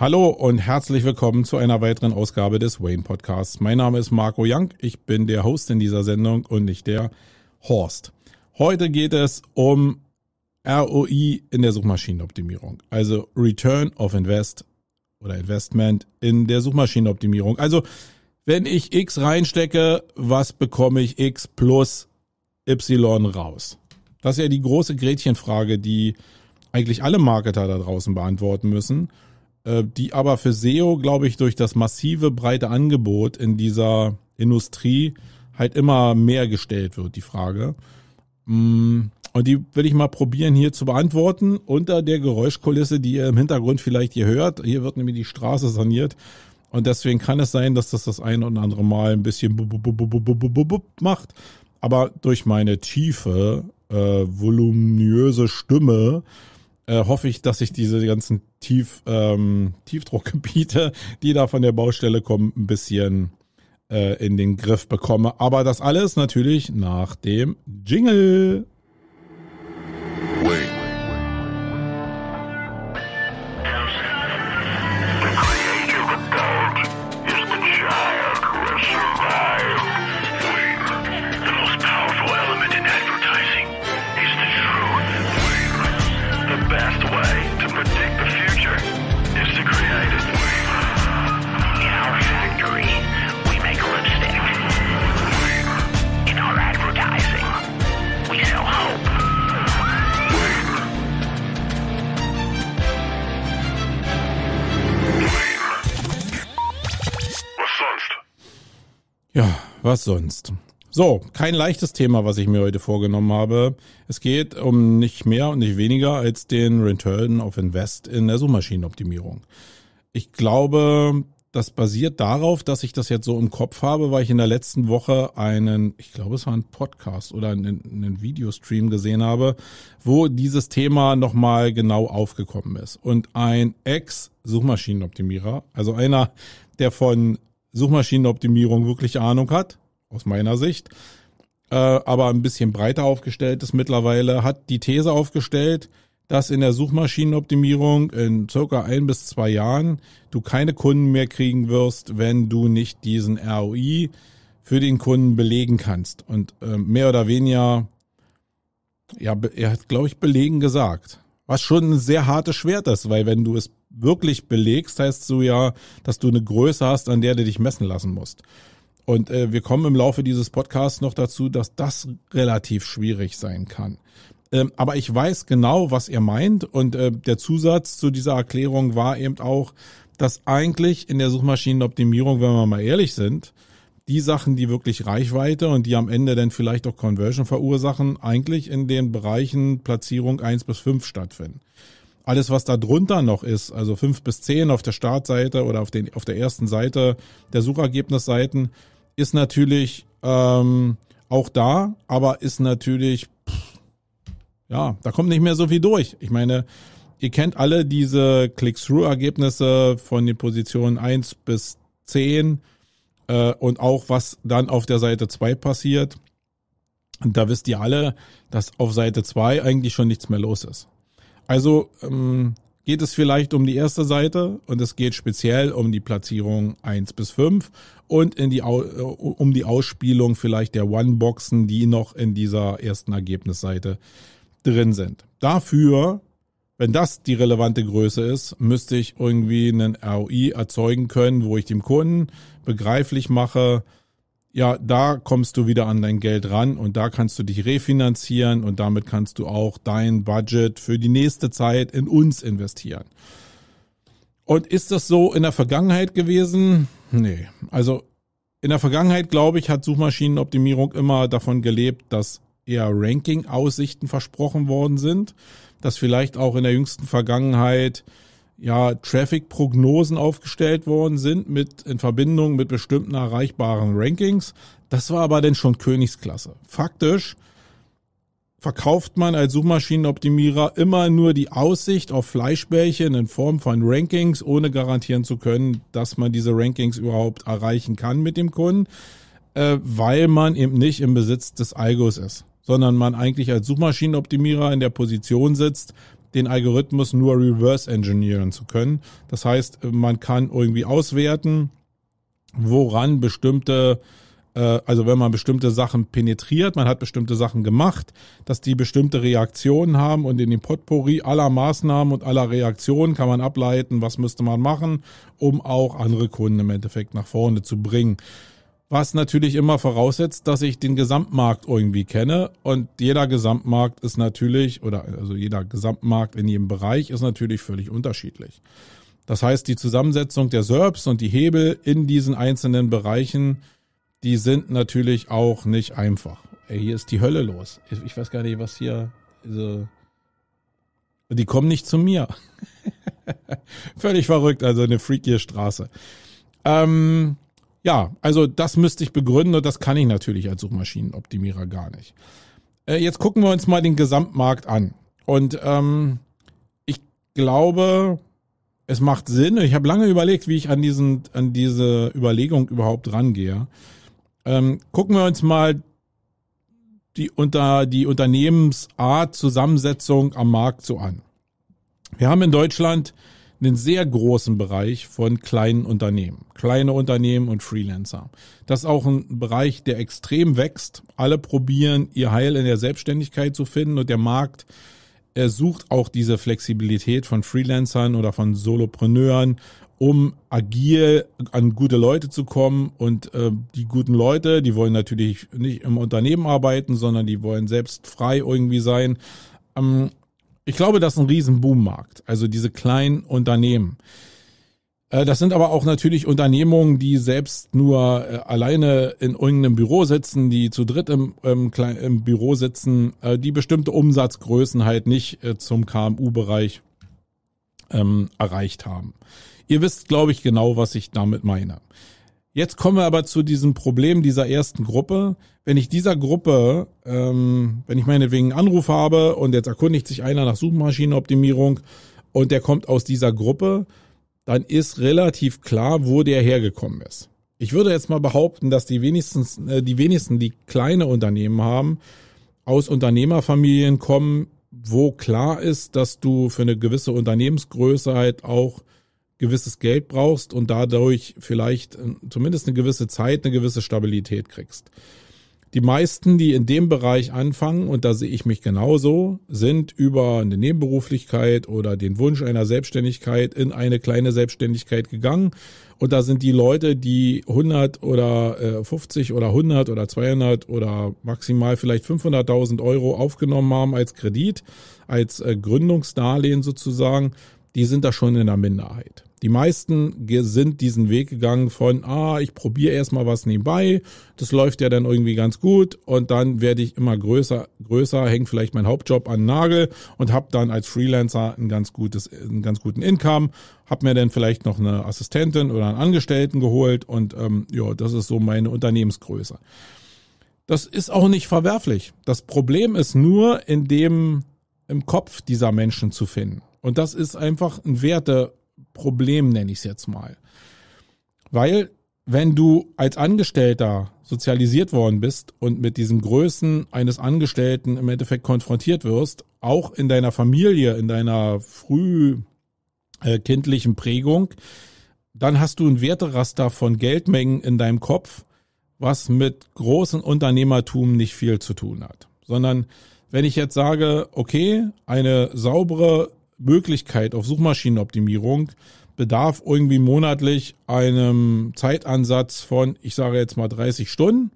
Hallo und herzlich willkommen zu einer weiteren Ausgabe des Wayne Podcasts. Mein Name ist Marco Young, ich bin der Host in dieser Sendung und nicht der Horst. Heute geht es um ROI in der Suchmaschinenoptimierung, also Return of Invest oder Investment in der Suchmaschinenoptimierung. Also wenn ich X reinstecke, was bekomme ich X plus Y raus? Das ist ja die große Gretchenfrage, die eigentlich alle Marketer da draußen beantworten müssen. Äh, die aber für SEO, glaube ich, durch das massive breite Angebot in dieser Industrie halt immer mehr gestellt wird, die Frage. Mm, und die will ich mal probieren hier zu beantworten unter der Geräuschkulisse, die ihr im Hintergrund vielleicht hier hört. Hier wird nämlich die Straße saniert. Und deswegen kann es sein, dass das das ein oder andere Mal ein bisschen macht. Aber durch meine tiefe, äh, voluminöse Stimme äh, hoffe ich, dass ich diese ganzen Tief, ähm, Tiefdruckgebiete, die da von der Baustelle kommen, ein bisschen äh, in den Griff bekomme. Aber das alles natürlich nach dem Jingle. was sonst. So, kein leichtes Thema, was ich mir heute vorgenommen habe. Es geht um nicht mehr und nicht weniger als den Return of Invest in der Suchmaschinenoptimierung. Ich glaube, das basiert darauf, dass ich das jetzt so im Kopf habe, weil ich in der letzten Woche einen, ich glaube, es war ein Podcast oder einen, einen Videostream gesehen habe, wo dieses Thema nochmal genau aufgekommen ist. Und ein Ex-Suchmaschinenoptimierer, also einer, der von Suchmaschinenoptimierung wirklich Ahnung hat, aus meiner Sicht, äh, aber ein bisschen breiter aufgestellt ist mittlerweile, hat die These aufgestellt, dass in der Suchmaschinenoptimierung in circa ein bis zwei Jahren du keine Kunden mehr kriegen wirst, wenn du nicht diesen ROI für den Kunden belegen kannst. Und äh, mehr oder weniger, ja, er hat, glaube ich, belegen gesagt. Was schon ein sehr hartes Schwert ist, weil wenn du es wirklich belegst, heißt du ja, dass du eine Größe hast, an der du dich messen lassen musst. Und äh, wir kommen im Laufe dieses Podcasts noch dazu, dass das relativ schwierig sein kann. Ähm, aber ich weiß genau, was ihr meint. Und äh, der Zusatz zu dieser Erklärung war eben auch, dass eigentlich in der Suchmaschinenoptimierung, wenn wir mal ehrlich sind, die Sachen, die wirklich Reichweite und die am Ende dann vielleicht auch Conversion verursachen, eigentlich in den Bereichen Platzierung 1 bis 5 stattfinden alles, was da drunter noch ist, also fünf bis zehn auf der Startseite oder auf, den, auf der ersten Seite der Suchergebnisseiten, ist natürlich ähm, auch da, aber ist natürlich, pff, ja, da kommt nicht mehr so viel durch. Ich meine, ihr kennt alle diese Click-Through-Ergebnisse von den Positionen eins bis zehn äh, und auch was dann auf der Seite zwei passiert. Und da wisst ihr alle, dass auf Seite zwei eigentlich schon nichts mehr los ist. Also ähm, geht es vielleicht um die erste Seite und es geht speziell um die Platzierung 1 bis 5 und in die, äh, um die Ausspielung vielleicht der One-Boxen, die noch in dieser ersten Ergebnisseite drin sind. Dafür, wenn das die relevante Größe ist, müsste ich irgendwie einen ROI erzeugen können, wo ich dem Kunden begreiflich mache, ja, da kommst du wieder an dein Geld ran und da kannst du dich refinanzieren und damit kannst du auch dein Budget für die nächste Zeit in uns investieren. Und ist das so in der Vergangenheit gewesen? Nee. Also in der Vergangenheit, glaube ich, hat Suchmaschinenoptimierung immer davon gelebt, dass eher Ranking-Aussichten versprochen worden sind, dass vielleicht auch in der jüngsten Vergangenheit ja, Traffic-Prognosen aufgestellt worden sind mit, in Verbindung mit bestimmten erreichbaren Rankings. Das war aber dann schon Königsklasse. Faktisch verkauft man als Suchmaschinenoptimierer immer nur die Aussicht auf Fleischbällchen in Form von Rankings, ohne garantieren zu können, dass man diese Rankings überhaupt erreichen kann mit dem Kunden, äh, weil man eben nicht im Besitz des Algos ist sondern man eigentlich als Suchmaschinenoptimierer in der Position sitzt, den Algorithmus nur reverse engineeren zu können. Das heißt, äh, man kann irgendwie auswerten, woran bestimmte äh, also wenn man bestimmte Sachen penetriert, man hat bestimmte Sachen gemacht, dass die bestimmte Reaktionen haben und in dem Potpourri aller Maßnahmen und aller Reaktionen kann man ableiten, was müsste man machen, um auch andere Kunden im Endeffekt nach vorne zu bringen. Was natürlich immer voraussetzt, dass ich den Gesamtmarkt irgendwie kenne. Und jeder Gesamtmarkt ist natürlich, oder also jeder Gesamtmarkt in jedem Bereich ist natürlich völlig unterschiedlich. Das heißt, die Zusammensetzung der SERPs und die Hebel in diesen einzelnen Bereichen, die sind natürlich auch nicht einfach. Ey, hier ist die Hölle los. Ich weiß gar nicht, was hier. Also die kommen nicht zu mir. Völlig verrückt, also eine freakie Straße. Ähm, ja, also das müsste ich begründen und das kann ich natürlich als Suchmaschinenoptimierer gar nicht. Äh, jetzt gucken wir uns mal den Gesamtmarkt an. Und ähm, ich glaube, es macht Sinn. Ich habe lange überlegt, wie ich an, diesen, an diese Überlegung überhaupt rangehe. Ähm, gucken wir uns mal die, unter, die Unternehmensart Zusammensetzung am Markt so an. Wir haben in Deutschland einen sehr großen Bereich von kleinen Unternehmen, kleine Unternehmen und Freelancer. Das ist auch ein Bereich, der extrem wächst. Alle probieren, ihr Heil in der Selbstständigkeit zu finden und der Markt er sucht auch diese Flexibilität von Freelancern oder von Solopreneuren, um agil an gute Leute zu kommen. Und äh, die guten Leute, die wollen natürlich nicht im Unternehmen arbeiten, sondern die wollen selbst frei irgendwie sein. Ähm, ich glaube, das ist ein riesen Boommarkt. Also diese kleinen Unternehmen. Äh, das sind aber auch natürlich Unternehmungen, die selbst nur äh, alleine in irgendeinem Büro sitzen, die zu dritt im, im, im Büro sitzen, äh, die bestimmte Umsatzgrößen halt nicht zum KMU-Bereich ähm, erreicht haben. Ihr wisst, glaube ich, genau, was ich damit meine. Jetzt kommen wir aber zu diesem Problem dieser ersten Gruppe. Wenn ich dieser Gruppe, ähm, wenn ich meinetwegen einen Anruf habe und jetzt erkundigt sich einer nach Suchmaschinenoptimierung und der kommt aus dieser Gruppe, dann ist relativ klar, wo der hergekommen ist. Ich würde jetzt mal behaupten, dass die wenigstens, äh, die wenigsten, die kleine Unternehmen haben, aus Unternehmerfamilien kommen, wo klar ist, dass du für eine gewisse Unternehmensgröße halt auch gewisses Geld brauchst und dadurch vielleicht äh, zumindest eine gewisse Zeit, eine gewisse Stabilität kriegst. Die meisten, die in dem Bereich anfangen, und da sehe ich mich genauso, sind über eine Nebenberuflichkeit oder den Wunsch einer Selbstständigkeit in eine kleine Selbstständigkeit gegangen. Und da sind die Leute, die 100 oder 50 äh, oder 100 oder 200 oder maximal vielleicht 500.000 Euro aufgenommen haben als Kredit, als äh, Gründungsdarlehen sozusagen, die sind da schon in der Minderheit. Die meisten sind diesen Weg gegangen von, ah, ich probiere erstmal was nebenbei, das läuft ja dann irgendwie ganz gut und dann werde ich immer größer, größer, hängt vielleicht mein Hauptjob an den Nagel und habe dann als Freelancer ein ganz gutes, einen ganz guten Income, habe mir dann vielleicht noch eine Assistentin oder einen Angestellten geholt und ähm, ja, das ist so meine Unternehmensgröße. Das ist auch nicht verwerflich. Das Problem ist nur, in dem im Kopf dieser Menschen zu finden. Und das ist einfach ein Werteproblem, nenne ich es jetzt mal. Weil, wenn du als Angestellter sozialisiert worden bist und mit diesen Größen eines Angestellten im Endeffekt konfrontiert wirst, auch in deiner Familie, in deiner frühkindlichen äh, Prägung, dann hast du ein Werteraster von Geldmengen in deinem Kopf, was mit großen Unternehmertum nicht viel zu tun hat. Sondern wenn ich jetzt sage, okay, eine saubere Möglichkeit auf Suchmaschinenoptimierung bedarf irgendwie monatlich einem Zeitansatz von, ich sage jetzt mal 30 Stunden,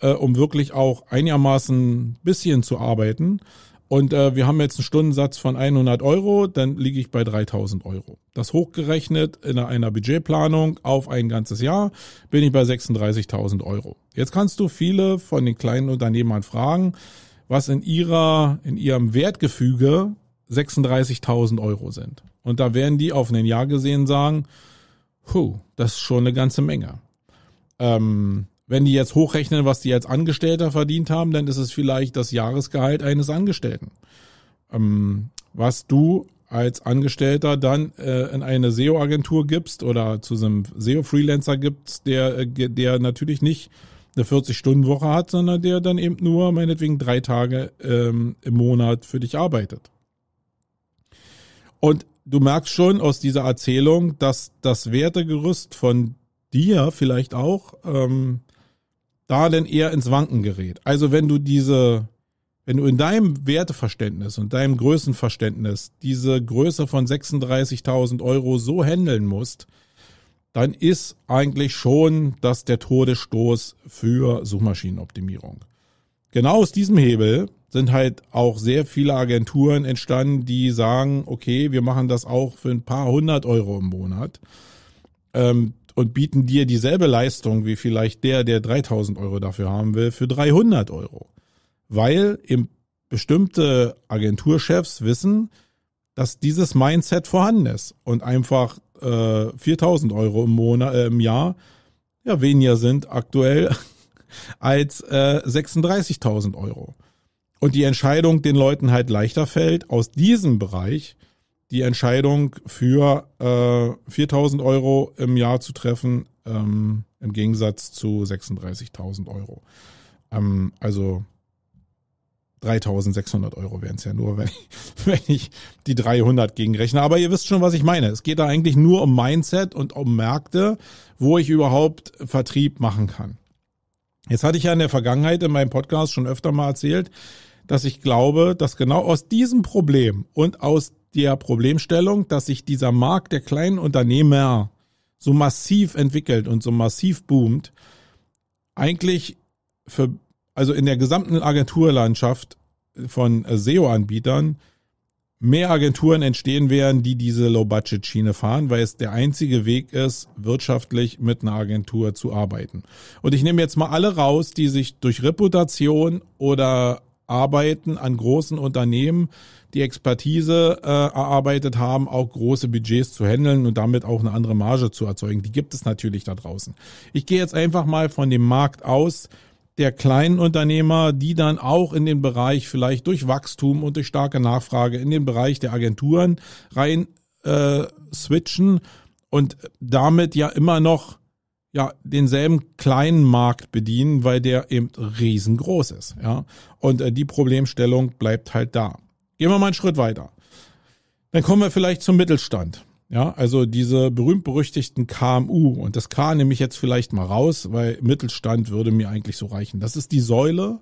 äh, um wirklich auch einigermaßen bisschen zu arbeiten. Und äh, wir haben jetzt einen Stundensatz von 100 Euro, dann liege ich bei 3000 Euro. Das hochgerechnet in einer Budgetplanung auf ein ganzes Jahr bin ich bei 36.000 Euro. Jetzt kannst du viele von den kleinen Unternehmern fragen, was in ihrer, in ihrem Wertgefüge 36.000 Euro sind. Und da werden die auf ein Jahr gesehen sagen, puh, das ist schon eine ganze Menge. Ähm, wenn die jetzt hochrechnen, was die als Angestellter verdient haben, dann ist es vielleicht das Jahresgehalt eines Angestellten. Ähm, was du als Angestellter dann äh, in eine SEO-Agentur gibst oder zu so einem SEO-Freelancer gibst, der, äh, der natürlich nicht eine 40-Stunden-Woche hat, sondern der dann eben nur meinetwegen drei Tage ähm, im Monat für dich arbeitet. Und du merkst schon aus dieser Erzählung, dass das Wertegerüst von dir vielleicht auch ähm, da denn eher ins Wanken gerät. Also wenn du diese, wenn du in deinem Werteverständnis und deinem Größenverständnis diese Größe von 36.000 Euro so handeln musst, dann ist eigentlich schon das der Todesstoß für Suchmaschinenoptimierung. Genau aus diesem Hebel sind halt auch sehr viele Agenturen entstanden, die sagen, okay, wir machen das auch für ein paar hundert Euro im Monat ähm, und bieten dir dieselbe Leistung wie vielleicht der, der 3000 Euro dafür haben will, für 300 Euro. Weil eben bestimmte Agenturchefs wissen, dass dieses Mindset vorhanden ist und einfach äh, 4000 Euro im Monat, äh, im Jahr ja weniger sind aktuell als äh, 36.000 Euro und die Entscheidung den Leuten halt leichter fällt, aus diesem Bereich die Entscheidung für äh, 4000 Euro im Jahr zu treffen, ähm, im Gegensatz zu 36.000 Euro. Ähm, also 3600 Euro wären es ja nur, wenn ich, wenn ich die 300 gegenrechne. Aber ihr wisst schon, was ich meine. Es geht da eigentlich nur um Mindset und um Märkte, wo ich überhaupt Vertrieb machen kann. Jetzt hatte ich ja in der Vergangenheit in meinem Podcast schon öfter mal erzählt, dass ich glaube, dass genau aus diesem Problem und aus der Problemstellung, dass sich dieser Markt der kleinen Unternehmer so massiv entwickelt und so massiv boomt, eigentlich für, also in der gesamten Agenturlandschaft von äh, SEO-Anbietern mehr Agenturen entstehen werden, die diese Low-Budget-Schiene fahren, weil es der einzige Weg ist, wirtschaftlich mit einer Agentur zu arbeiten. Und ich nehme jetzt mal alle raus, die sich durch Reputation oder arbeiten an großen Unternehmen, die Expertise äh, erarbeitet haben, auch große Budgets zu handeln und damit auch eine andere Marge zu erzeugen. Die gibt es natürlich da draußen. Ich gehe jetzt einfach mal von dem Markt aus der kleinen Unternehmer, die dann auch in den Bereich vielleicht durch Wachstum und durch starke Nachfrage in den Bereich der Agenturen rein äh, switchen und damit ja immer noch ja, denselben kleinen Markt bedienen, weil der eben riesengroß ist. Ja? Und äh, die Problemstellung bleibt halt da. Gehen wir mal einen Schritt weiter. Dann kommen wir vielleicht zum Mittelstand. Ja, also diese berühmt-berüchtigten KMU. Und das K nehme ich jetzt vielleicht mal raus, weil Mittelstand würde mir eigentlich so reichen. Das ist die Säule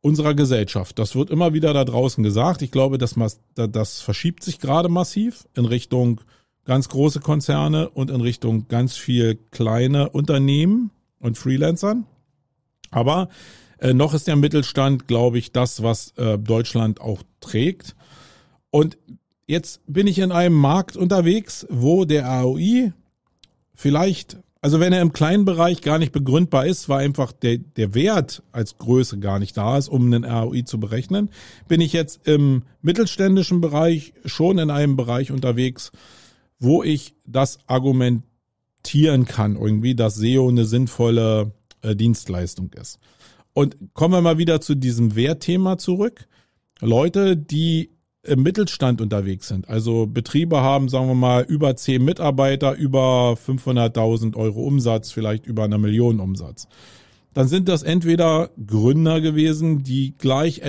unserer Gesellschaft. Das wird immer wieder da draußen gesagt. Ich glaube, das, das verschiebt sich gerade massiv in Richtung ganz große Konzerne und in Richtung ganz viel kleine Unternehmen und Freelancern. Aber äh, noch ist der Mittelstand, glaube ich, das, was äh, Deutschland auch trägt. Und jetzt bin ich in einem Markt unterwegs, wo der AOI vielleicht, also wenn er im kleinen Bereich gar nicht begründbar ist, weil einfach der, der Wert als Größe gar nicht da ist, um einen AOI zu berechnen, bin ich jetzt im mittelständischen Bereich schon in einem Bereich unterwegs, wo ich das argumentieren kann, irgendwie, dass SEO eine sinnvolle äh, Dienstleistung ist. Und kommen wir mal wieder zu diesem Wertthema zurück. Leute, die im Mittelstand unterwegs sind, also Betriebe haben, sagen wir mal, über zehn Mitarbeiter, über 500.000 Euro Umsatz, vielleicht über eine Million Umsatz, dann sind das entweder Gründer gewesen, die gleich,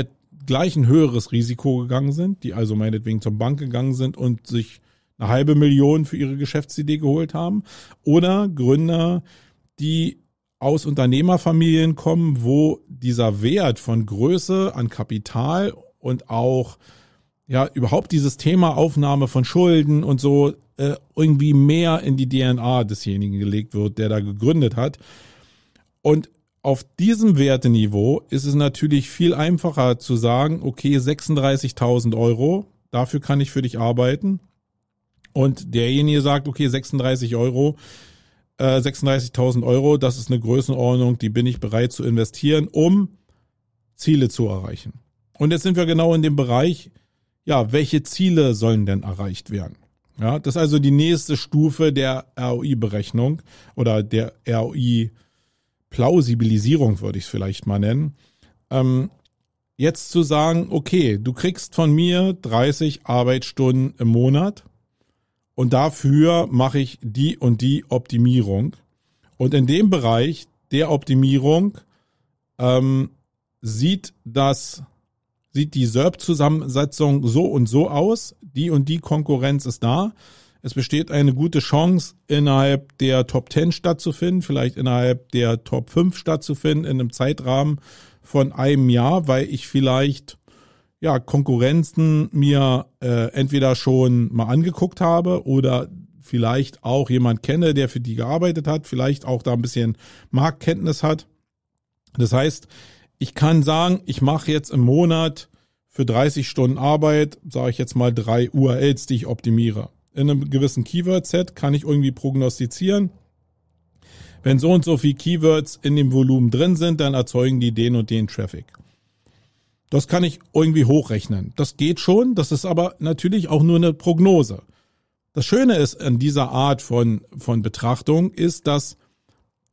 gleich ein höheres Risiko gegangen sind, die also meinetwegen zur Bank gegangen sind und sich eine halbe Million für ihre Geschäftsidee geholt haben. Oder Gründer, die aus Unternehmerfamilien kommen, wo dieser Wert von Größe an Kapital und auch ja überhaupt dieses Thema Aufnahme von Schulden und so äh, irgendwie mehr in die DNA desjenigen gelegt wird, der da gegründet hat. Und auf diesem Werteniveau ist es natürlich viel einfacher zu sagen, okay, 36.000 Euro, dafür kann ich für dich arbeiten. Und derjenige sagt, okay, 36 Euro, äh, 36.000 Euro, das ist eine Größenordnung, die bin ich bereit zu investieren, um Ziele zu erreichen. Und jetzt sind wir genau in dem Bereich, ja, welche Ziele sollen denn erreicht werden? Ja, das ist also die nächste Stufe der ROI-Berechnung oder der ROI-Plausibilisierung, würde ich es vielleicht mal nennen. Ähm, jetzt zu sagen, okay, du kriegst von mir 30 Arbeitsstunden im Monat und dafür mache ich die und die Optimierung. Und in dem Bereich der Optimierung ähm, sieht das sieht die SERP-Zusammensetzung so und so aus. Die und die Konkurrenz ist da. Es besteht eine gute Chance, innerhalb der Top 10 stattzufinden, vielleicht innerhalb der Top 5 stattzufinden, in einem Zeitrahmen von einem Jahr, weil ich vielleicht ja, Konkurrenzen mir äh, entweder schon mal angeguckt habe oder vielleicht auch jemand kenne, der für die gearbeitet hat, vielleicht auch da ein bisschen Marktkenntnis hat. Das heißt, ich kann sagen, ich mache jetzt im Monat für 30 Stunden Arbeit, sage ich jetzt mal, drei URLs, die ich optimiere. In einem gewissen Keyword-Set kann ich irgendwie prognostizieren, wenn so und so viele Keywords in dem Volumen drin sind, dann erzeugen die den und den Traffic. Das kann ich irgendwie hochrechnen. Das geht schon, das ist aber natürlich auch nur eine Prognose. Das Schöne ist an dieser Art von, von Betrachtung ist, dass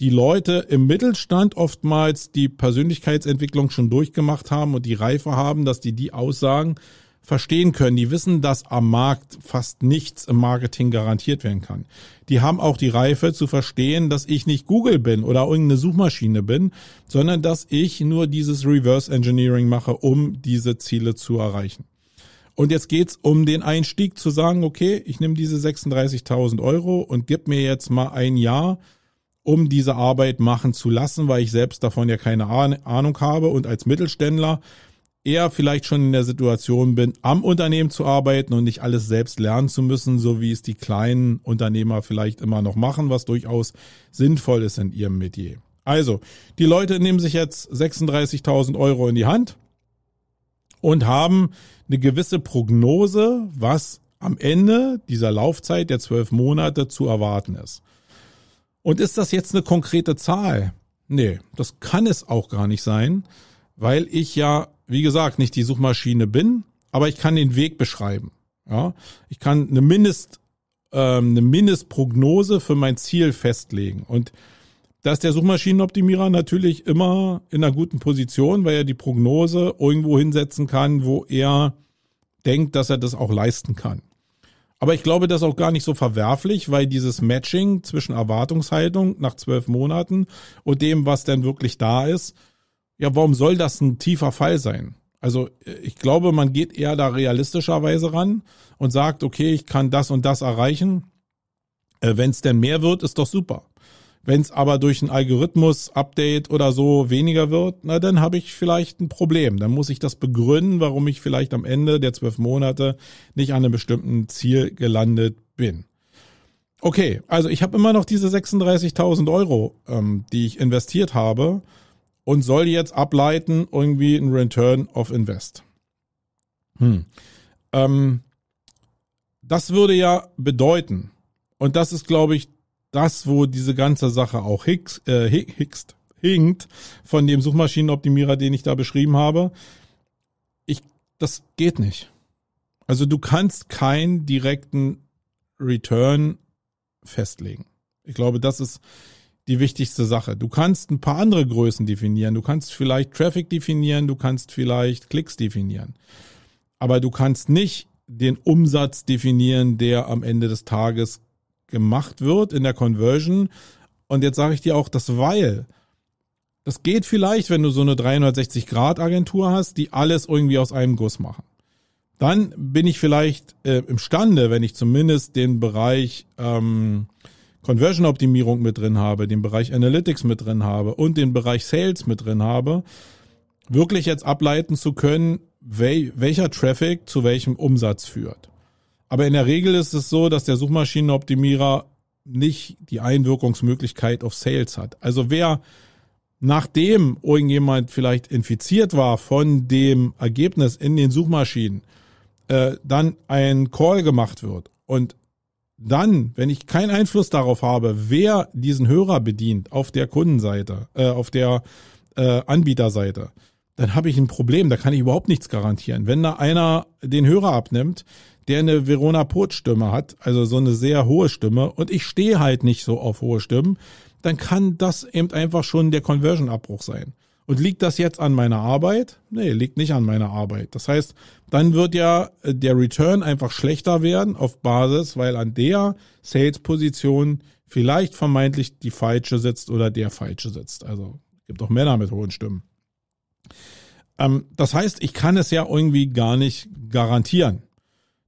die Leute im Mittelstand oftmals die Persönlichkeitsentwicklung schon durchgemacht haben und die Reife haben, dass die die Aussagen, verstehen können. Die wissen, dass am Markt fast nichts im Marketing garantiert werden kann. Die haben auch die Reife zu verstehen, dass ich nicht Google bin oder irgendeine Suchmaschine bin, sondern dass ich nur dieses Reverse Engineering mache, um diese Ziele zu erreichen. Und jetzt geht's um den Einstieg zu sagen, okay, ich nehme diese 36.000 Euro und gib mir jetzt mal ein Jahr, um diese Arbeit machen zu lassen, weil ich selbst davon ja keine Ahnung habe und als Mittelständler eher vielleicht schon in der Situation bin, am Unternehmen zu arbeiten und nicht alles selbst lernen zu müssen, so wie es die kleinen Unternehmer vielleicht immer noch machen, was durchaus sinnvoll ist in ihrem Metier. Also, die Leute nehmen sich jetzt 36.000 Euro in die Hand und haben eine gewisse Prognose, was am Ende dieser Laufzeit der zwölf Monate zu erwarten ist. Und ist das jetzt eine konkrete Zahl? Nee, das kann es auch gar nicht sein, weil ich ja wie gesagt, nicht die Suchmaschine bin, aber ich kann den Weg beschreiben. Ja, ich kann eine Mindest ähm, eine Mindestprognose für mein Ziel festlegen und da ist der Suchmaschinenoptimierer natürlich immer in einer guten Position, weil er die Prognose irgendwo hinsetzen kann, wo er denkt, dass er das auch leisten kann. Aber ich glaube, das ist auch gar nicht so verwerflich, weil dieses Matching zwischen Erwartungshaltung nach zwölf Monaten und dem, was denn wirklich da ist, ja, warum soll das ein tiefer Fall sein? Also ich glaube, man geht eher da realistischerweise ran und sagt, okay, ich kann das und das erreichen. Äh, Wenn es denn mehr wird, ist doch super. Wenn es aber durch ein Algorithmus-Update oder so weniger wird, na dann habe ich vielleicht ein Problem. Dann muss ich das begründen, warum ich vielleicht am Ende der zwölf Monate nicht an einem bestimmten Ziel gelandet bin. Okay, also ich habe immer noch diese 36.000 Euro, ähm, die ich investiert habe und soll jetzt ableiten irgendwie ein Return of Invest. Hm. Ähm, das würde ja bedeuten, und das ist, glaube ich, das, wo diese ganze Sache auch hicks, äh, hickst, hinkt, von dem Suchmaschinenoptimierer, den ich da beschrieben habe. Ich, das geht nicht. Also du kannst keinen direkten Return festlegen. Ich glaube, das ist die wichtigste Sache. Du kannst ein paar andere Größen definieren. Du kannst vielleicht Traffic definieren, du kannst vielleicht Klicks definieren. Aber du kannst nicht den Umsatz definieren, der am Ende des Tages gemacht wird in der Conversion. Und jetzt sage ich dir auch das Weil. Das geht vielleicht, wenn du so eine 360-Grad-Agentur hast, die alles irgendwie aus einem Guss machen. Dann bin ich vielleicht äh, imstande, wenn ich zumindest den Bereich ähm, Conversion-Optimierung mit drin habe, den Bereich Analytics mit drin habe und den Bereich Sales mit drin habe, wirklich jetzt ableiten zu können, welcher Traffic zu welchem Umsatz führt. Aber in der Regel ist es so, dass der Suchmaschinenoptimierer nicht die Einwirkungsmöglichkeit auf Sales hat. Also wer nachdem irgendjemand vielleicht infiziert war von dem Ergebnis in den Suchmaschinen, äh, dann ein Call gemacht wird und dann, wenn ich keinen Einfluss darauf habe, wer diesen Hörer bedient auf der Kundenseite, äh, auf der äh, Anbieterseite, dann habe ich ein Problem. Da kann ich überhaupt nichts garantieren. Wenn da einer den Hörer abnimmt, der eine Verona Pot-Stimme hat, also so eine sehr hohe Stimme, und ich stehe halt nicht so auf hohe Stimmen, dann kann das eben einfach schon der Conversion-Abbruch sein. Und liegt das jetzt an meiner Arbeit? Nee, liegt nicht an meiner Arbeit. Das heißt, dann wird ja äh, der Return einfach schlechter werden auf Basis, weil an der Sales-Position vielleicht vermeintlich die falsche sitzt oder der falsche sitzt. Also gibt auch Männer mit hohen Stimmen. Ähm, das heißt, ich kann es ja irgendwie gar nicht garantieren,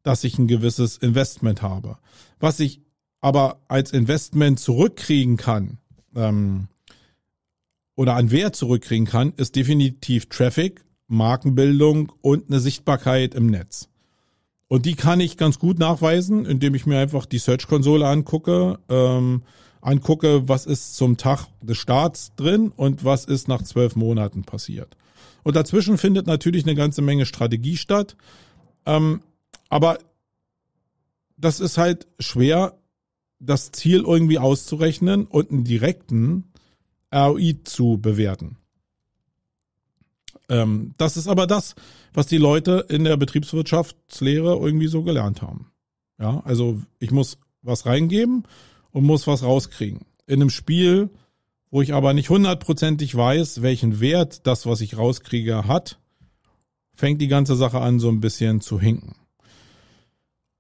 dass ich ein gewisses Investment habe. Was ich aber als Investment zurückkriegen kann, ähm, oder an Wert zurückkriegen kann, ist definitiv Traffic, Markenbildung und eine Sichtbarkeit im Netz. Und die kann ich ganz gut nachweisen, indem ich mir einfach die Search-Konsole angucke, ähm, angucke, was ist zum Tag des Starts drin und was ist nach zwölf Monaten passiert. Und dazwischen findet natürlich eine ganze Menge Strategie statt. Ähm, aber das ist halt schwer, das Ziel irgendwie auszurechnen und einen direkten ROI zu bewerten. Ähm, das ist aber das, was die Leute in der Betriebswirtschaftslehre irgendwie so gelernt haben. Ja, also ich muss was reingeben und muss was rauskriegen. In einem Spiel, wo ich aber nicht hundertprozentig weiß, welchen Wert das, was ich rauskriege, hat, fängt die ganze Sache an, so ein bisschen zu hinken.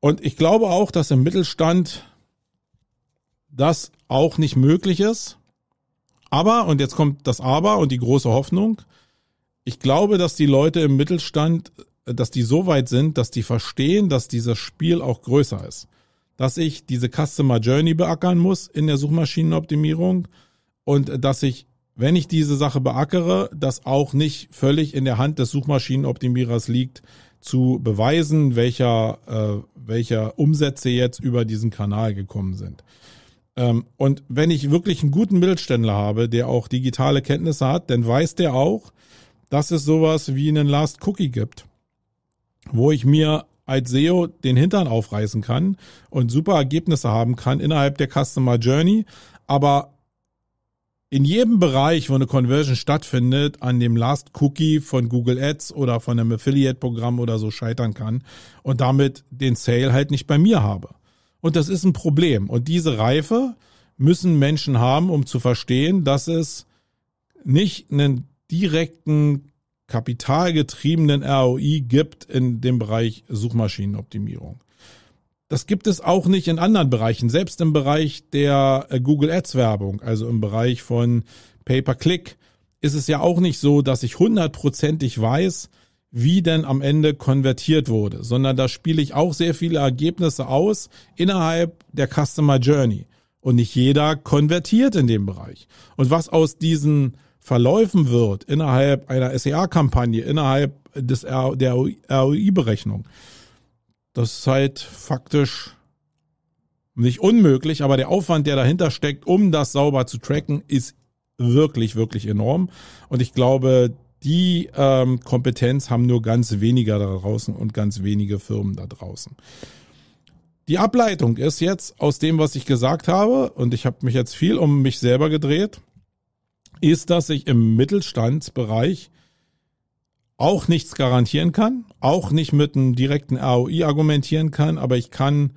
Und ich glaube auch, dass im Mittelstand das auch nicht möglich ist, aber, und jetzt kommt das Aber und die große Hoffnung, ich glaube, dass die Leute im Mittelstand, äh, dass die so weit sind, dass die verstehen, dass dieses Spiel auch größer ist. Dass ich diese Customer Journey beackern muss in der Suchmaschinenoptimierung und äh, dass ich, wenn ich diese Sache beackere, das auch nicht völlig in der Hand des Suchmaschinenoptimierers liegt, zu beweisen, welcher, äh, welcher Umsätze jetzt über diesen Kanal gekommen sind. Ähm, und wenn ich wirklich einen guten Mittelständler habe, der auch digitale Kenntnisse hat, dann weiß der auch, dass es sowas wie einen Last Cookie gibt, wo ich mir als SEO den Hintern aufreißen kann und super Ergebnisse haben kann innerhalb der Customer Journey, aber in jedem Bereich, wo eine Conversion stattfindet, an dem Last Cookie von Google Ads oder von einem Affiliate-Programm oder so scheitern kann und damit den Sale halt nicht bei mir habe. Und das ist ein Problem. Und diese Reife müssen Menschen haben, um zu verstehen, dass es nicht einen direkten kapitalgetriebenen ROI gibt in dem Bereich Suchmaschinenoptimierung. Das gibt es auch nicht in anderen Bereichen, selbst im Bereich der äh, Google Ads Werbung, also im Bereich von Pay-per-Click, ist es ja auch nicht so, dass ich hundertprozentig weiß, wie denn am Ende konvertiert wurde, sondern da spiele ich auch sehr viele Ergebnisse aus innerhalb der Customer Journey. Und nicht jeder konvertiert in dem Bereich. Und was aus diesen Verläufen wird innerhalb einer SEA-Kampagne, innerhalb des, der ROI-Berechnung, das ist halt faktisch nicht unmöglich, aber der Aufwand, der dahinter steckt, um das sauber zu tracken, ist wirklich, wirklich enorm. Und ich glaube, die ähm, Kompetenz haben nur ganz wenige da draußen und ganz wenige Firmen da draußen. Die Ableitung ist jetzt aus dem, was ich gesagt habe, und ich habe mich jetzt viel um mich selber gedreht, ist, dass ich im Mittelstandsbereich auch nichts garantieren kann, auch nicht mit einem direkten ROI argumentieren kann, aber ich kann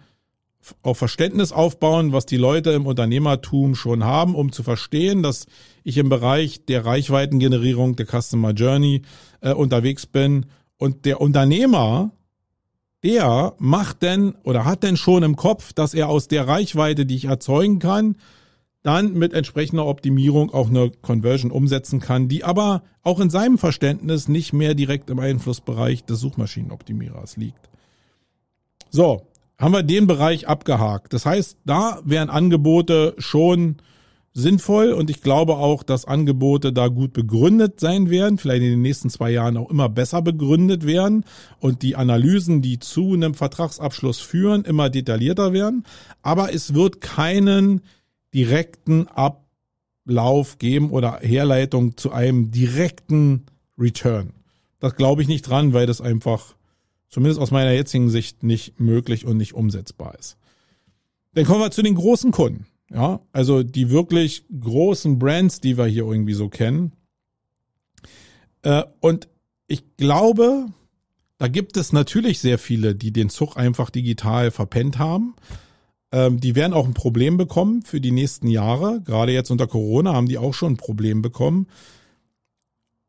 auf Verständnis aufbauen, was die Leute im Unternehmertum schon haben, um zu verstehen, dass ich im Bereich der Reichweitengenerierung, der Customer Journey äh, unterwegs bin und der Unternehmer, der macht denn oder hat denn schon im Kopf, dass er aus der Reichweite, die ich erzeugen kann, dann mit entsprechender Optimierung auch eine Conversion umsetzen kann, die aber auch in seinem Verständnis nicht mehr direkt im Einflussbereich des Suchmaschinenoptimierers liegt. So, haben wir den Bereich abgehakt. Das heißt, da wären Angebote schon sinnvoll und ich glaube auch, dass Angebote da gut begründet sein werden, vielleicht in den nächsten zwei Jahren auch immer besser begründet werden und die Analysen, die zu einem Vertragsabschluss führen, immer detaillierter werden. Aber es wird keinen direkten Ablauf geben oder Herleitung zu einem direkten Return. Das glaube ich nicht dran, weil das einfach zumindest aus meiner jetzigen Sicht nicht möglich und nicht umsetzbar ist. Dann kommen wir zu den großen Kunden. Ja, also die wirklich großen Brands, die wir hier irgendwie so kennen. Äh, und ich glaube, da gibt es natürlich sehr viele, die den Zug einfach digital verpennt haben. Ähm, die werden auch ein Problem bekommen für die nächsten Jahre. Gerade jetzt unter Corona haben die auch schon ein Problem bekommen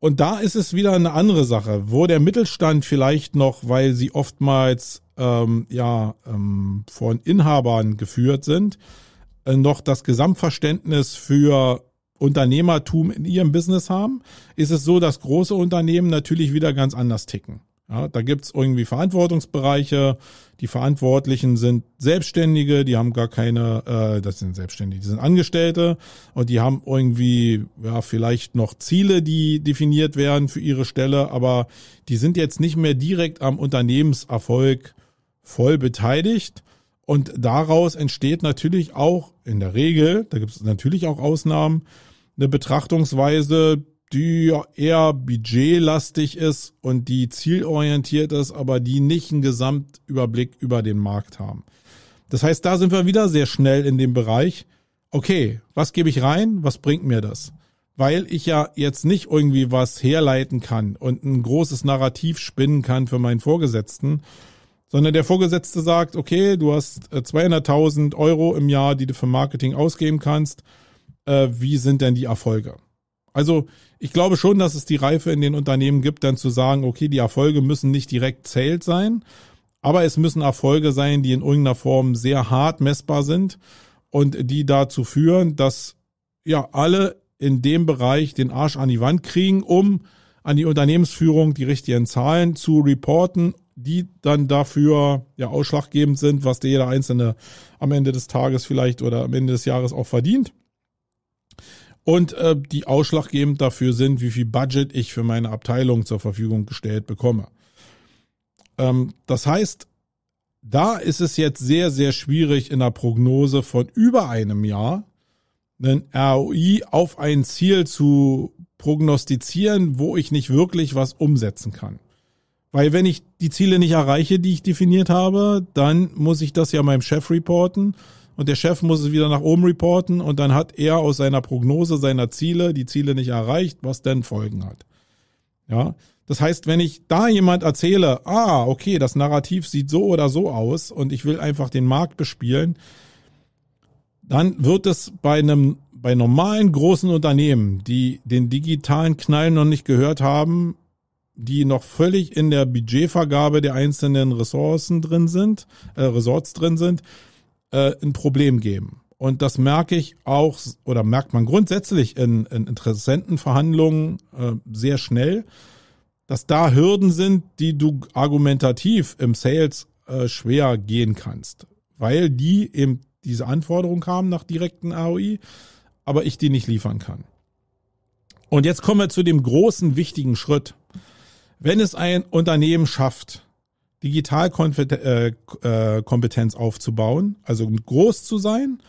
und da ist es wieder eine andere Sache, wo der Mittelstand vielleicht noch, weil sie oftmals ähm, ja ähm, von Inhabern geführt sind, äh, noch das Gesamtverständnis für Unternehmertum in ihrem Business haben, ist es so, dass große Unternehmen natürlich wieder ganz anders ticken. Ja, da gibt's irgendwie Verantwortungsbereiche. Die Verantwortlichen sind Selbstständige, die haben gar keine, äh, das sind Selbstständige, die sind Angestellte und die haben irgendwie ja vielleicht noch Ziele, die definiert werden für ihre Stelle, aber die sind jetzt nicht mehr direkt am Unternehmenserfolg voll beteiligt. Und daraus entsteht natürlich auch in der Regel, da gibt's natürlich auch Ausnahmen, eine Betrachtungsweise, die eher budgetlastig ist und die zielorientiert ist, aber die nicht einen Gesamtüberblick über den Markt haben. Das heißt, da sind wir wieder sehr schnell in dem Bereich, okay, was gebe ich rein, was bringt mir das? Weil ich ja jetzt nicht irgendwie was herleiten kann und ein großes Narrativ spinnen kann für meinen Vorgesetzten, sondern der Vorgesetzte sagt, okay, du hast 200.000 äh, Euro im Jahr, die du für Marketing ausgeben kannst, äh, wie sind denn die Erfolge? Also ich glaube schon, dass es die Reife in den Unternehmen gibt, dann zu sagen, okay, die Erfolge müssen nicht direkt zählt sein, aber es müssen Erfolge sein, die in irgendeiner Form sehr hart messbar sind und die dazu führen, dass ja alle in dem Bereich den Arsch an die Wand kriegen, um an die Unternehmensführung die richtigen Zahlen zu reporten, die dann dafür ja ausschlaggebend sind, was der jeder Einzelne am Ende des Tages vielleicht oder am Ende des Jahres auch verdient und äh, die ausschlaggebend dafür sind, wie viel Budget ich für meine Abteilung zur Verfügung gestellt bekomme. Ähm, das heißt, da ist es jetzt sehr, sehr schwierig in der Prognose von über einem Jahr einen ROI auf ein Ziel zu prognostizieren, wo ich nicht wirklich was umsetzen kann. Weil wenn ich die Ziele nicht erreiche, die ich definiert habe, dann muss ich das ja meinem Chef reporten und der Chef muss es wieder nach oben reporten und dann hat er aus seiner Prognose seiner Ziele die Ziele nicht erreicht, was denn Folgen hat. Ja, das heißt, wenn ich da jemand erzähle, ah, okay, das Narrativ sieht so oder so aus und ich will einfach den Markt bespielen, dann wird es bei einem bei normalen großen Unternehmen, die den digitalen Knall noch nicht gehört haben, die noch völlig in der Budgetvergabe der einzelnen Ressourcen drin sind, äh, Resorts drin sind, äh, ein Problem geben. Und das merke ich auch oder merkt man grundsätzlich in, in Interessentenverhandlungen äh, sehr schnell, dass da Hürden sind, die du argumentativ im Sales äh, schwer gehen kannst, weil die eben diese Anforderung haben nach direkten AOI, aber ich die nicht liefern kann. Und jetzt kommen wir zu dem großen, wichtigen Schritt. Wenn es ein Unternehmen schafft, Digitalkompetenz äh, äh, aufzubauen, also groß zu sein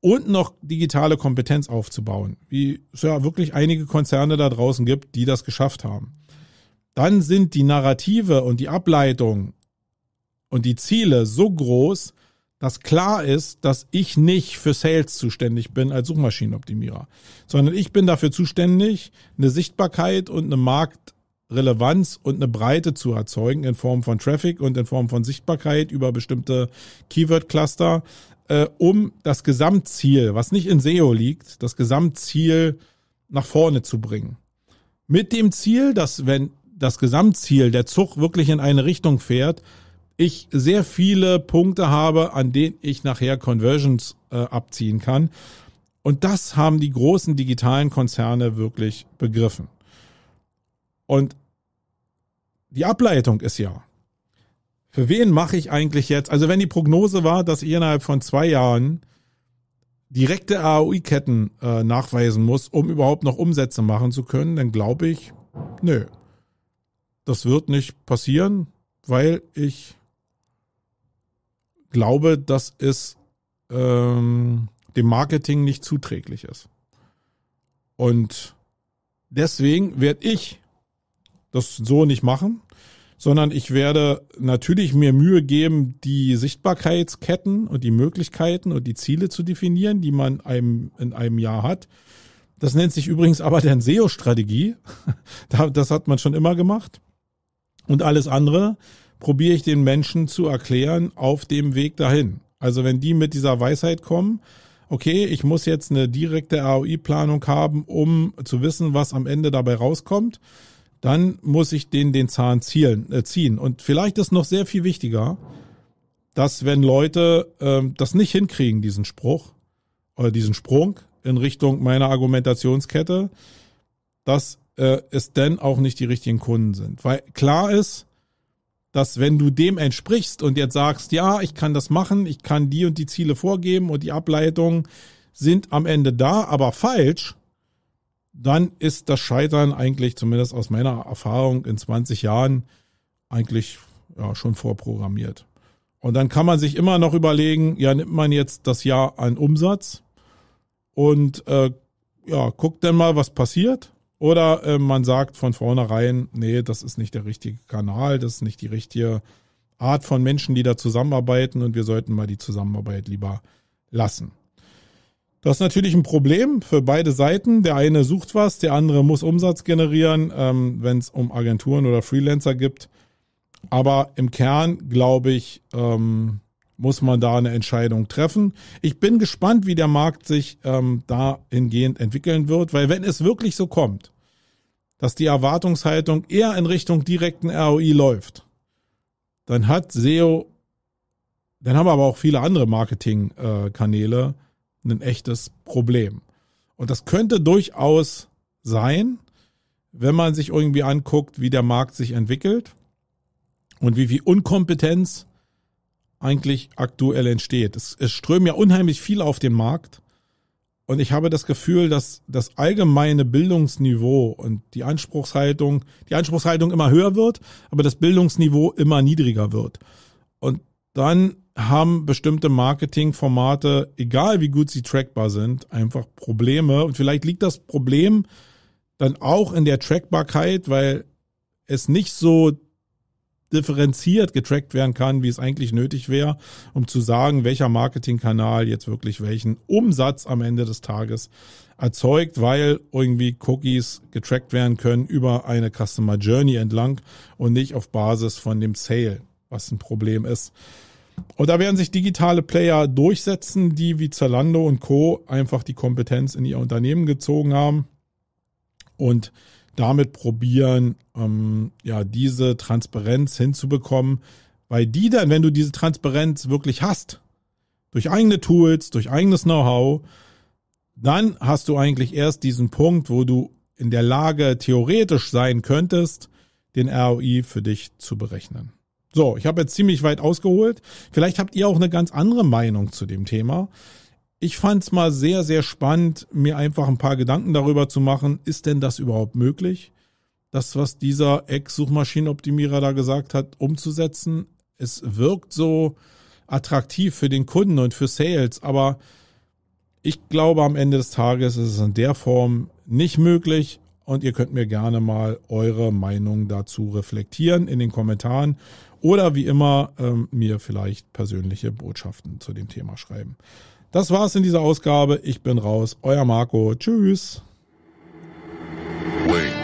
und noch digitale Kompetenz aufzubauen, wie es ja wirklich einige Konzerne da draußen gibt, die das geschafft haben. Dann sind die Narrative und die Ableitung und die Ziele so groß, dass klar ist, dass ich nicht für Sales zuständig bin als Suchmaschinenoptimierer, sondern ich bin dafür zuständig, eine Sichtbarkeit und eine Markt Relevanz und eine Breite zu erzeugen in Form von Traffic und in Form von Sichtbarkeit über bestimmte Keyword-Cluster, äh, um das Gesamtziel, was nicht in SEO liegt, das Gesamtziel nach vorne zu bringen. Mit dem Ziel, dass wenn das Gesamtziel, der Zug wirklich in eine Richtung fährt, ich sehr viele Punkte habe, an denen ich nachher Conversions äh, abziehen kann. Und das haben die großen digitalen Konzerne wirklich begriffen. Und die Ableitung ist ja, für wen mache ich eigentlich jetzt? Also wenn die Prognose war, dass ich innerhalb von zwei Jahren direkte AOI-Ketten äh, nachweisen muss, um überhaupt noch Umsätze machen zu können, dann glaube ich, nö, das wird nicht passieren, weil ich glaube, dass es ähm, dem Marketing nicht zuträglich ist. Und deswegen werde ich das so nicht machen, sondern ich werde natürlich mir Mühe geben, die Sichtbarkeitsketten und die Möglichkeiten und die Ziele zu definieren, die man einem, in einem Jahr hat. Das nennt sich übrigens aber dann SEO-Strategie. Das hat man schon immer gemacht. Und alles andere probiere ich den Menschen zu erklären auf dem Weg dahin. Also wenn die mit dieser Weisheit kommen, okay, ich muss jetzt eine direkte ROI-Planung haben, um zu wissen, was am Ende dabei rauskommt, dann muss ich den den Zahn zielen, äh, ziehen. Und vielleicht ist noch sehr viel wichtiger, dass wenn Leute ähm, das nicht hinkriegen, diesen Spruch oder diesen Sprung in Richtung meiner Argumentationskette, dass äh, es denn auch nicht die richtigen Kunden sind. Weil klar ist, dass wenn du dem entsprichst und jetzt sagst, ja, ich kann das machen, ich kann die und die Ziele vorgeben und die Ableitungen sind am Ende da, aber falsch, dann ist das Scheitern eigentlich, zumindest aus meiner Erfahrung in 20 Jahren, eigentlich ja, schon vorprogrammiert. Und dann kann man sich immer noch überlegen, ja, nimmt man jetzt das Jahr an Umsatz und äh, ja, guckt dann mal, was passiert. Oder äh, man sagt von vornherein, nee, das ist nicht der richtige Kanal, das ist nicht die richtige Art von Menschen, die da zusammenarbeiten und wir sollten mal die Zusammenarbeit lieber lassen. Das ist natürlich ein Problem für beide Seiten. Der eine sucht was, der andere muss Umsatz generieren, ähm, wenn es um Agenturen oder Freelancer gibt. Aber im Kern, glaube ich, ähm, muss man da eine Entscheidung treffen. Ich bin gespannt, wie der Markt sich ähm, dahingehend entwickeln wird, weil wenn es wirklich so kommt, dass die Erwartungshaltung eher in Richtung direkten ROI läuft, dann hat SEO, dann haben aber auch viele andere Marketingkanäle äh, ein echtes Problem. Und das könnte durchaus sein, wenn man sich irgendwie anguckt, wie der Markt sich entwickelt und wie viel Unkompetenz eigentlich aktuell entsteht. Es, es strömen ja unheimlich viel auf den Markt. Und ich habe das Gefühl, dass das allgemeine Bildungsniveau und die Anspruchshaltung, die Anspruchshaltung immer höher wird, aber das Bildungsniveau immer niedriger wird. Und dann haben bestimmte Marketingformate, egal wie gut sie trackbar sind, einfach Probleme. Und vielleicht liegt das Problem dann auch in der Trackbarkeit, weil es nicht so differenziert getrackt werden kann, wie es eigentlich nötig wäre, um zu sagen, welcher Marketingkanal jetzt wirklich welchen Umsatz am Ende des Tages erzeugt, weil irgendwie Cookies getrackt werden können über eine Customer Journey entlang und nicht auf Basis von dem Sale, was ein Problem ist. Und da werden sich digitale Player durchsetzen, die wie Zalando und Co. einfach die Kompetenz in ihr Unternehmen gezogen haben und damit probieren, ähm, ja, diese Transparenz hinzubekommen, weil die dann, wenn du diese Transparenz wirklich hast, durch eigene Tools, durch eigenes Know-how, dann hast du eigentlich erst diesen Punkt, wo du in der Lage theoretisch sein könntest, den ROI für dich zu berechnen. So, ich habe jetzt ziemlich weit ausgeholt. Vielleicht habt ihr auch eine ganz andere Meinung zu dem Thema. Ich fand es mal sehr, sehr spannend, mir einfach ein paar Gedanken darüber zu machen, ist denn das überhaupt möglich? Das, was dieser Ex-Suchmaschinenoptimierer da gesagt hat, umzusetzen. Es wirkt so attraktiv für den Kunden und für Sales, aber ich glaube, am Ende des Tages ist es in der Form nicht möglich. Und ihr könnt mir gerne mal eure Meinung dazu reflektieren in den Kommentaren oder wie immer ähm, mir vielleicht persönliche Botschaften zu dem Thema schreiben. Das war's in dieser Ausgabe. Ich bin raus. Euer Marco. Tschüss. Wait.